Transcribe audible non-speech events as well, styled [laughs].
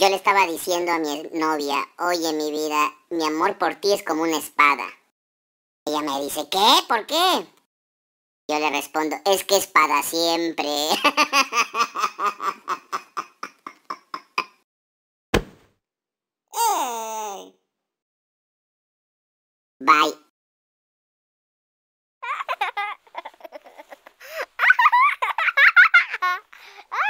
Yo le estaba diciendo a mi novia, oye mi vida, mi amor por ti es como una espada. Ella me dice, ¿qué? ¿Por qué? Yo le respondo, es que espada siempre. [laughs] Bye. [laughs]